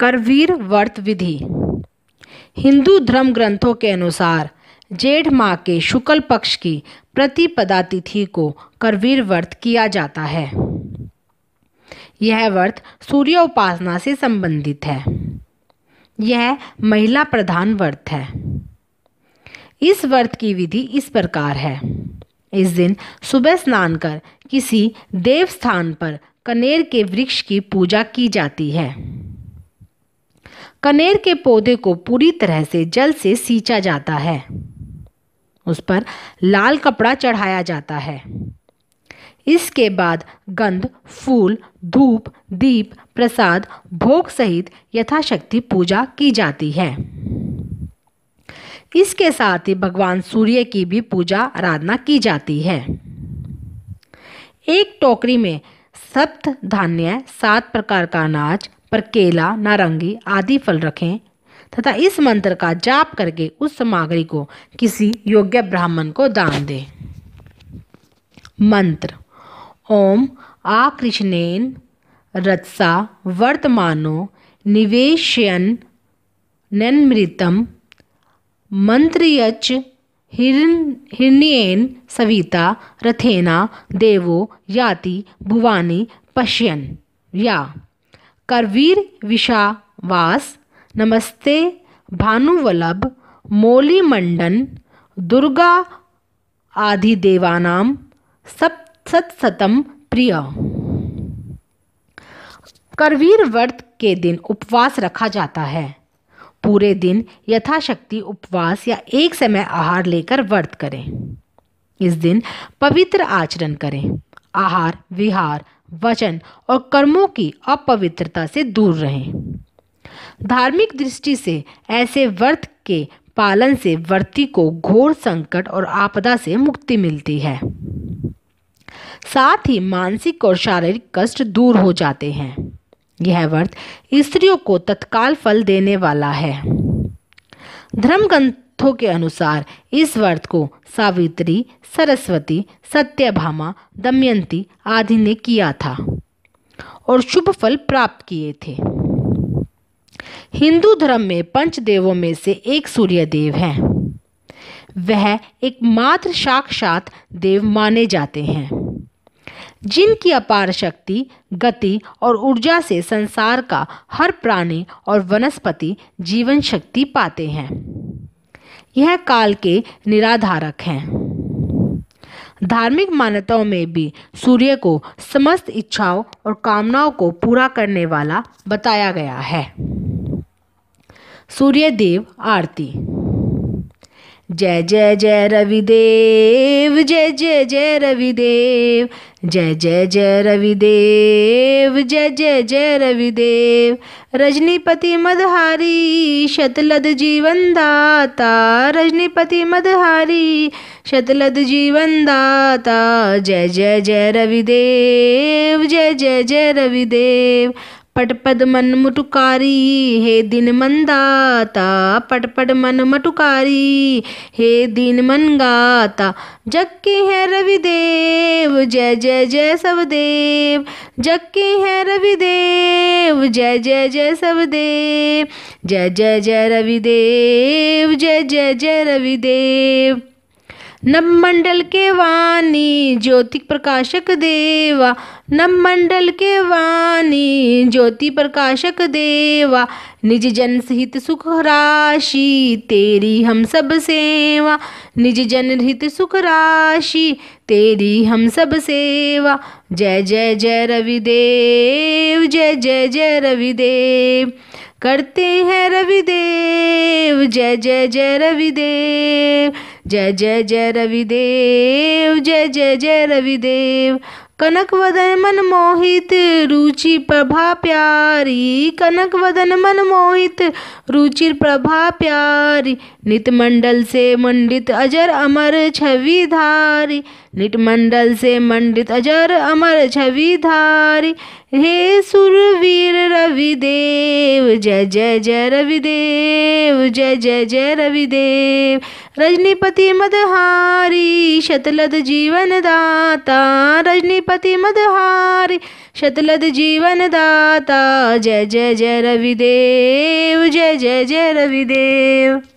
करवीर व्रत विधि हिंदू धर्म ग्रंथों के अनुसार जेठ माह के शुक्ल पक्ष की प्रतिपदा तिथि को करवीर व्रत किया जाता है यह व्रत सूर्य उपासना से संबंधित है यह महिला प्रधान व्रत है इस व्रत की विधि इस प्रकार है इस दिन सुबह स्नान कर किसी देव स्थान पर कनेर के वृक्ष की पूजा की जाती है कनेर के पौधे को पूरी तरह से जल से सींचा जाता है उस पर लाल कपड़ा चढ़ाया जाता है इसके बाद गंध फूल धूप दीप प्रसाद भोग सहित यथाशक्ति पूजा की जाती है इसके साथ ही भगवान सूर्य की भी पूजा आराधना की जाती है एक टोकरी में सप्त धान्य सात प्रकार का अनाज पर केला नारंगी आदि फल रखें तथा इस मंत्र का जाप करके उस सामग्री को किसी योग्य ब्राह्मण को दान दें मंत्र ओम आ कृष्णेन रत्सा वर्तमानो निवेशयन नन्मृतम मंत्रयच हिरण्येन सविता रथेना देवो याति भुवानी पश्यन या करवीर विशावास नमस्ते भानुवल्लभ मौली मंडन दुर्गा आदि देवानाम सप्तशतम प्रिय करवीर व्रत के दिन उपवास रखा जाता है पूरे दिन यथाशक्ति उपवास या एक समय आहार लेकर व्रत करें इस दिन पवित्र आचरण करें आहार विहार वचन और कर्मों की अपवित्रता से दूर रहें धार्मिक दृष्टि से ऐसे व्रत के पालन से व्रती को घोर संकट और आपदा से मुक्ति मिलती है साथ ही मानसिक और शारीरिक कष्ट दूर हो जाते हैं यह व्रत स्त्रियों को तत्काल फल देने वाला है धर्म तीर्थों के अनुसार इस व्रत को सावित्री सरस्वती सत्यभामा दमयंती आदि ने किया था और शुभ फल प्राप्त किए थे हिंदू धर्म में पंच देवों में से एक सूर्य देव है वह एकमात्र साक्षात देव माने जाते हैं जिनकी अपार शक्ति गति और ऊर्जा से संसार का हर प्राणी और वनस्पति जीवन शक्ति पाते हैं यह काल के निराधारक हैं धार्मिक मान्यताओं में भी सूर्य को समस्त इच्छाओं और कामनाओं को पूरा करने वाला बताया गया है सूर्य देव आरती जय जय जय रविदेव जय जय जय रविदेव जय जय जय रविदेव जय जय जय रविदेव रजनीपति मदहारी शतलद जीवन दाता रजनीपति मदहारी शतलद जीवन दाता जय जय जय रविदेव जय जय जय रविदेव पट पद मन मुटुकारी हे दिन मन दाता पट मन मटुकारी हे दिन मन गाता जग है रविदेव जय जय जय सब देव है रविदेव जय जय जय सब देव जय जय जय रविदेव जय जय जय रविदेव मंडल के वाणी ज्योति प्रकाशक देवा मंडल के वाणी ज्योति प्रकाशक देवा निज जन सहित सुख राशि तेरी हम सब सेवा निज जन हित सुख राशि तेरी हम सब सेवा जय जय जय रविदेव जय जय जय रविदेव करते हैं रविदेव जय जय जय रविदेव जय जय जय रविदेव जय जय जय रविदेव कनक वदन मन मोहित रुचि प्रभा प्यारी कनक वदन मन मोहित रुचि प्रभा प्यारी नित मंडल से मंडित अजर अमर छवि धारी मंडल से मंडित अजर अमर छवि धारी हे सुरवीर रविदेव जय जय जय रविदेव जय जय जय रविदेव रजनीपति मदहारी शतलद जीवन दाता रजनीपति मदहारी शतलद जीवन दाता जय जय जय रविदेव जय जय जय रविदेव